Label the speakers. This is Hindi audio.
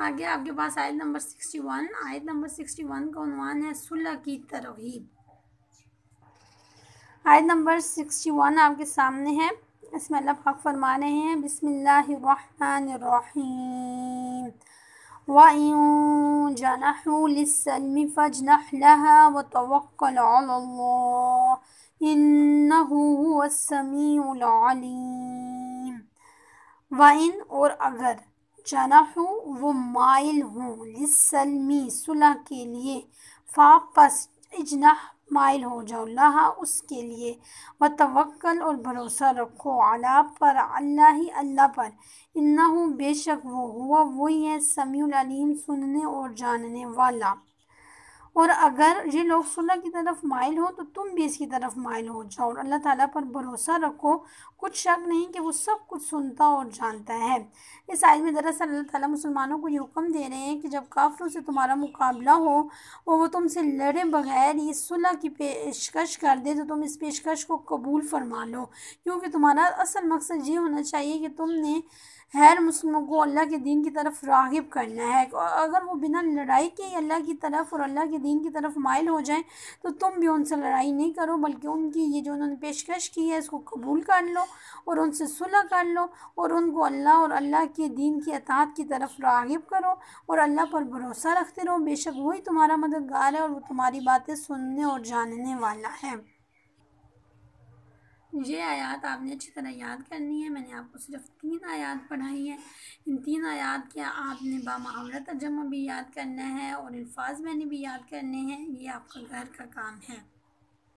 Speaker 1: आगे आपके पास आयत नंबर सिक्सटी वन आयत नंबर सिक्सटी वन का उनवान है सुलह की तरगीब आयत नंबर सिक्सटी वन आपके सामने है इसमें अल्लाह पाक फरमा रहे हैं बिसमीम वयूँ जनहलम फजनह व इन और अगर जना हूँ वो माइल हूँ लिसलमी सुलह के लिए फाफस इजनाह इजना माइल हो जाओ लहा उसके लिए व तवक्ल और भरोसा रखो अला पर अल्लाह ही अल्लाह पर इन्ना हूँ बेशक वो हुआ वही है समीम सुनने और जानने वाला और अगर ये लोग सुलह की तरफ माइल हो तो तुम भी इसकी तरफ माइल हो जाओ और अल्लाह ताला पर भरोसा रखो कुछ शक नहीं कि वो सब कुछ सुनता और जानता है इस आयत में दरअसल अल्लाह ताला मुसलमानों को ये हुक्म दे रहे हैं कि जब काफरों से तुम्हारा मुकाबला हो और वो तुमसे लड़े बगैर ये सुलह की पेशकश कर दे तो तुम इस पेशकश को कबूल फरमा लो क्योंकि तुम्हारा असल मकसद ये होना चाहिए कि तुमने हर मुस्लिमों को अल्लाह के दीन की तरफ रागिब करना है अगर वो बिना लड़ाई के ही अल्लाह की तरफ और अल्लाह के दीन की तरफ माइल हो जाएं तो तुम भी उनसे लड़ाई नहीं करो बल्कि उनकी ये जो उन्होंने पेशकश की है इसको कबूल कर लो और उनसे सुलह कर लो और उनको अल्लाह और अल्लाह के दीन की अतात की तरफ रागिब करो और अल्लाह पर भरोसा रखते रहो बेशक वही तुम्हारा मददगार है और वो तुम्हारी बातें सुनने और जानने वाला है ये आयात आपने अच्छी तरह याद करनी है मैंने आपको सिर्फ तीन आयात पढ़ाई है इन तीन आयात के आपने बामावला तर्जमा भी याद करना है और अल्फाज मैंने भी याद करने हैं ये आपका घर का काम है